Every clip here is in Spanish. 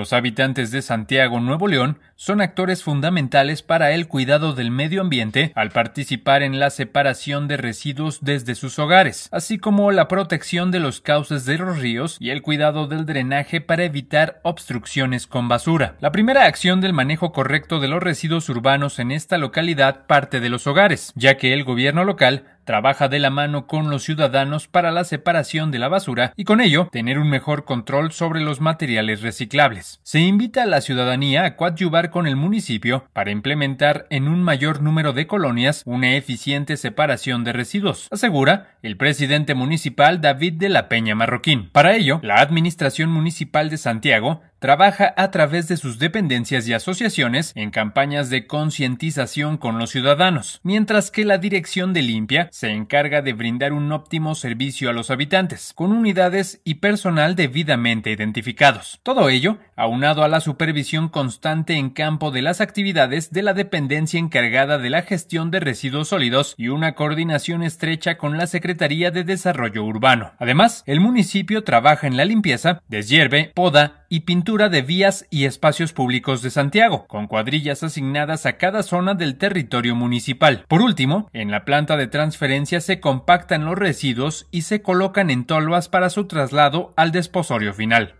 Los habitantes de Santiago, Nuevo León, son actores fundamentales para el cuidado del medio ambiente al participar en la separación de residuos desde sus hogares, así como la protección de los cauces de los ríos y el cuidado del drenaje para evitar obstrucciones con basura. La primera acción del manejo correcto de los residuos urbanos en esta localidad parte de los hogares, ya que el gobierno local trabaja de la mano con los ciudadanos para la separación de la basura y con ello tener un mejor control sobre los materiales reciclables. Se invita a la ciudadanía a coadyuvar con el municipio para implementar en un mayor número de colonias una eficiente separación de residuos, asegura el presidente municipal David de la Peña Marroquín. Para ello, la Administración Municipal de Santiago trabaja a través de sus dependencias y asociaciones en campañas de concientización con los ciudadanos, mientras que la Dirección de Limpia se encarga de brindar un óptimo servicio a los habitantes, con unidades y personal debidamente identificados. Todo ello, aunado a la supervisión constante en campo de las actividades de la dependencia encargada de la gestión de residuos sólidos y una coordinación estrecha con la Secretaría de Desarrollo Urbano. Además, el municipio trabaja en la limpieza, deshierve, poda, y pintura de vías y espacios públicos de Santiago, con cuadrillas asignadas a cada zona del territorio municipal. Por último, en la planta de transferencia se compactan los residuos y se colocan en tolvas para su traslado al desposorio final.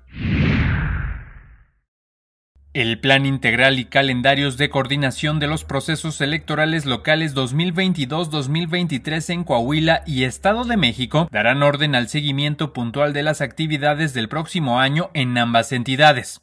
El Plan Integral y Calendarios de Coordinación de los Procesos Electorales Locales 2022-2023 en Coahuila y Estado de México darán orden al seguimiento puntual de las actividades del próximo año en ambas entidades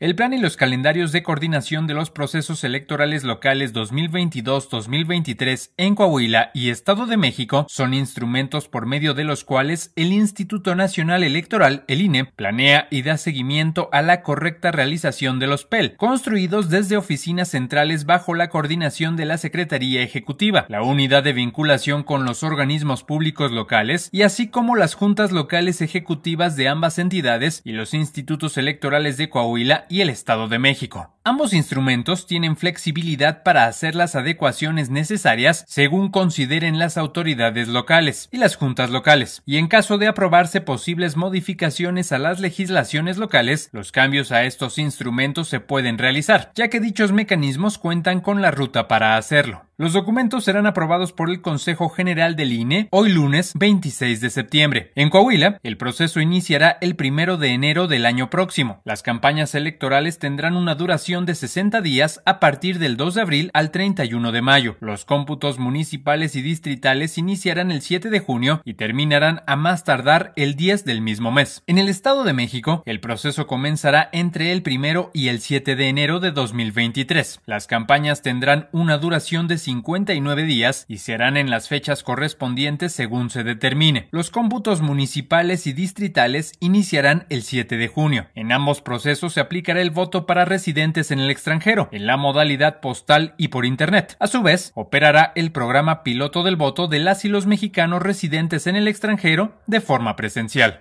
el plan y los calendarios de coordinación de los procesos electorales locales 2022-2023 en Coahuila y Estado de México son instrumentos por medio de los cuales el Instituto Nacional Electoral, el INE, planea y da seguimiento a la correcta realización de los PEL, construidos desde oficinas centrales bajo la coordinación de la Secretaría Ejecutiva, la unidad de vinculación con los organismos públicos locales y así como las juntas locales ejecutivas de ambas entidades y los institutos electorales de Coahuila y el Estado de México. Ambos instrumentos tienen flexibilidad para hacer las adecuaciones necesarias según consideren las autoridades locales y las juntas locales, y en caso de aprobarse posibles modificaciones a las legislaciones locales, los cambios a estos instrumentos se pueden realizar, ya que dichos mecanismos cuentan con la ruta para hacerlo. Los documentos serán aprobados por el Consejo General del INE hoy lunes 26 de septiembre. En Coahuila, el proceso iniciará el primero de enero del año próximo. Las campañas electorales tendrán una duración de 60 días a partir del 2 de abril al 31 de mayo. Los cómputos municipales y distritales iniciarán el 7 de junio y terminarán a más tardar el 10 del mismo mes. En el Estado de México, el proceso comenzará entre el 1 y el 7 de enero de 2023. Las campañas tendrán una duración de 59 días y serán en las fechas correspondientes según se determine. Los cómputos municipales y distritales iniciarán el 7 de junio. En ambos procesos se aplicará el voto para residentes en el extranjero, en la modalidad postal y por Internet. A su vez, operará el programa piloto del voto de las y los mexicanos residentes en el extranjero de forma presencial.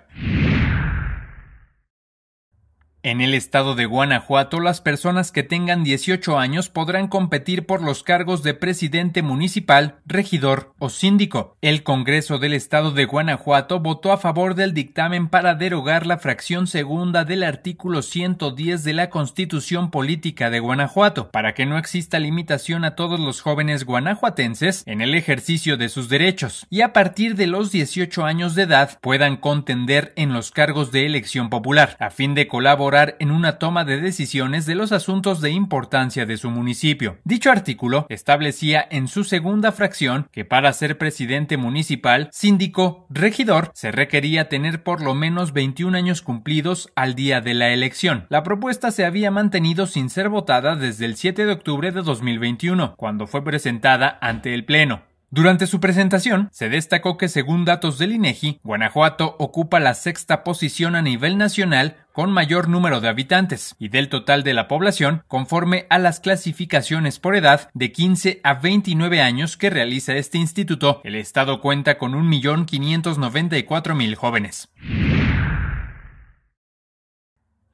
En el estado de Guanajuato, las personas que tengan 18 años podrán competir por los cargos de presidente municipal, regidor o síndico. El Congreso del Estado de Guanajuato votó a favor del dictamen para derogar la fracción segunda del artículo 110 de la Constitución Política de Guanajuato, para que no exista limitación a todos los jóvenes guanajuatenses en el ejercicio de sus derechos, y a partir de los 18 años de edad puedan contender en los cargos de elección popular, a fin de colaborar en una toma de decisiones de los asuntos de importancia de su municipio. Dicho artículo establecía en su segunda fracción que para ser presidente municipal, síndico, regidor, se requería tener por lo menos 21 años cumplidos al día de la elección. La propuesta se había mantenido sin ser votada desde el 7 de octubre de 2021, cuando fue presentada ante el Pleno. Durante su presentación, se destacó que según datos del INEGI, e Guanajuato ocupa la sexta posición a nivel nacional con mayor número de habitantes y del total de la población conforme a las clasificaciones por edad de 15 a 29 años que realiza este instituto, el Estado cuenta con 1.594.000 jóvenes.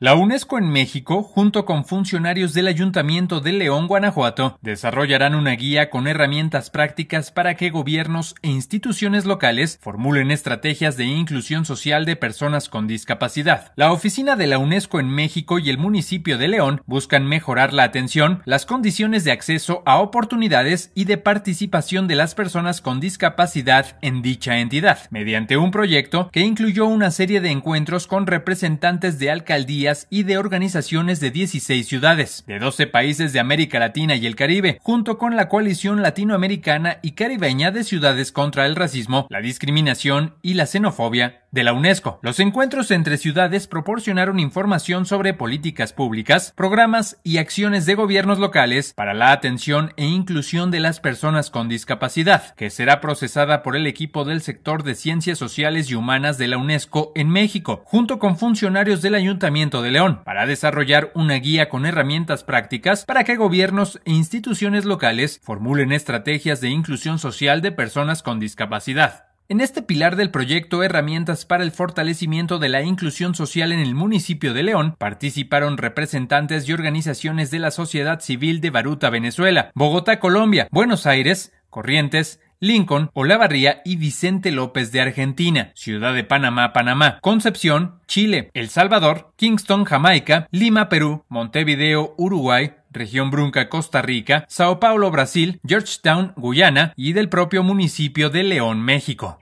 La UNESCO en México, junto con funcionarios del Ayuntamiento de León, Guanajuato, desarrollarán una guía con herramientas prácticas para que gobiernos e instituciones locales formulen estrategias de inclusión social de personas con discapacidad. La oficina de la UNESCO en México y el municipio de León buscan mejorar la atención, las condiciones de acceso a oportunidades y de participación de las personas con discapacidad en dicha entidad, mediante un proyecto que incluyó una serie de encuentros con representantes de alcaldías y de organizaciones de 16 ciudades, de 12 países de América Latina y el Caribe, junto con la coalición latinoamericana y caribeña de ciudades contra el racismo, la discriminación y la xenofobia de la UNESCO. Los encuentros entre ciudades proporcionaron información sobre políticas públicas, programas y acciones de gobiernos locales para la atención e inclusión de las personas con discapacidad, que será procesada por el equipo del sector de Ciencias Sociales y Humanas de la UNESCO en México, junto con funcionarios del Ayuntamiento de León, para desarrollar una guía con herramientas prácticas para que gobiernos e instituciones locales formulen estrategias de inclusión social de personas con discapacidad. En este pilar del proyecto Herramientas para el Fortalecimiento de la Inclusión Social en el municipio de León participaron representantes y organizaciones de la sociedad civil de Baruta, Venezuela, Bogotá, Colombia, Buenos Aires, Corrientes, Lincoln, Olavarría y Vicente López de Argentina, Ciudad de Panamá, Panamá, Concepción, Chile, El Salvador, Kingston, Jamaica, Lima, Perú, Montevideo, Uruguay, región Brunca, Costa Rica, Sao Paulo, Brasil, Georgetown, Guyana y del propio municipio de León, México.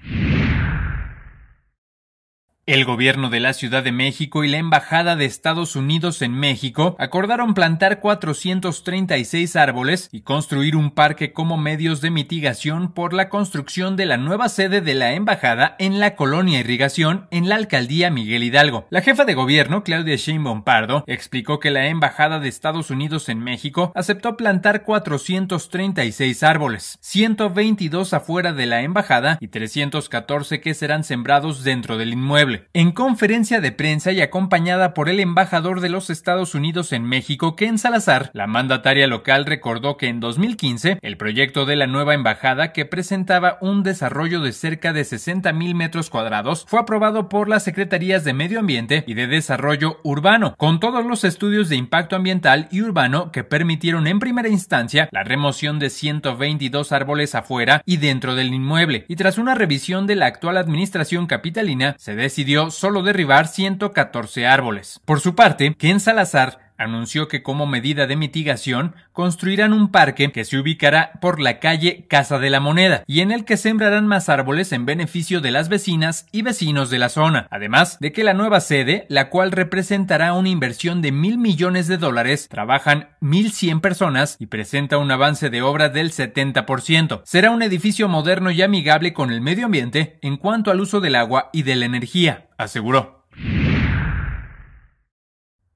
El gobierno de la Ciudad de México y la Embajada de Estados Unidos en México acordaron plantar 436 árboles y construir un parque como medios de mitigación por la construcción de la nueva sede de la embajada en la colonia Irrigación en la alcaldía Miguel Hidalgo. La jefa de gobierno, Claudia Sheinbaum Pardo, explicó que la Embajada de Estados Unidos en México aceptó plantar 436 árboles, 122 afuera de la embajada y 314 que serán sembrados dentro del inmueble. En conferencia de prensa y acompañada por el embajador de los Estados Unidos en México, Ken Salazar, la mandataria local recordó que en 2015 el proyecto de la nueva embajada, que presentaba un desarrollo de cerca de 60 mil metros cuadrados, fue aprobado por las Secretarías de Medio Ambiente y de Desarrollo Urbano, con todos los estudios de impacto ambiental y urbano que permitieron en primera instancia la remoción de 122 árboles afuera y dentro del inmueble, y tras una revisión de la actual administración capitalina, se decidió decidió solo derribar 114 árboles. Por su parte, Ken Salazar anunció que como medida de mitigación construirán un parque que se ubicará por la calle Casa de la Moneda y en el que sembrarán más árboles en beneficio de las vecinas y vecinos de la zona, además de que la nueva sede, la cual representará una inversión de mil millones de dólares, trabajan 1.100 personas y presenta un avance de obra del 70%. Será un edificio moderno y amigable con el medio ambiente en cuanto al uso del agua y de la energía, aseguró.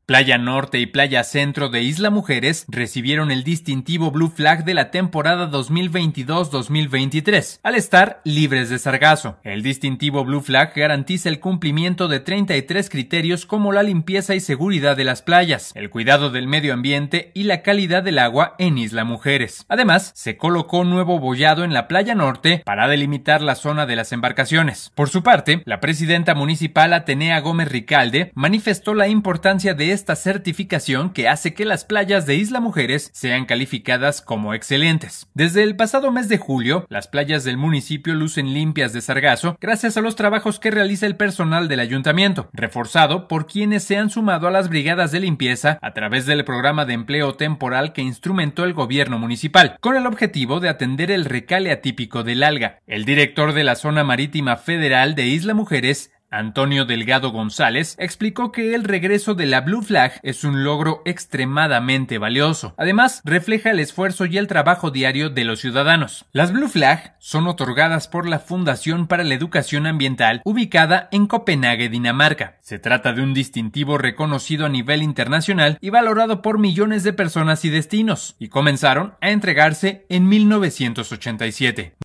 Playa Norte y Playa Centro de Isla Mujeres recibieron el distintivo Blue Flag de la temporada 2022-2023, al estar libres de sargazo. El distintivo Blue Flag garantiza el cumplimiento de 33 criterios como la limpieza y seguridad de las playas, el cuidado del medio ambiente y la calidad del agua en Isla Mujeres. Además, se colocó nuevo bollado en la Playa Norte para delimitar la zona de las embarcaciones. Por su parte, la presidenta municipal Atenea Gómez Ricalde manifestó la importancia de esta certificación que hace que las playas de Isla Mujeres sean calificadas como excelentes. Desde el pasado mes de julio, las playas del municipio lucen limpias de sargazo gracias a los trabajos que realiza el personal del ayuntamiento, reforzado por quienes se han sumado a las brigadas de limpieza a través del programa de empleo temporal que instrumentó el gobierno municipal, con el objetivo de atender el recale atípico del alga. El director de la zona marítima federal de Isla Mujeres, Antonio Delgado González explicó que el regreso de la Blue Flag es un logro extremadamente valioso. Además, refleja el esfuerzo y el trabajo diario de los ciudadanos. Las Blue Flag son otorgadas por la Fundación para la Educación Ambiental ubicada en Copenhague, Dinamarca. Se trata de un distintivo reconocido a nivel internacional y valorado por millones de personas y destinos, y comenzaron a entregarse en 1987.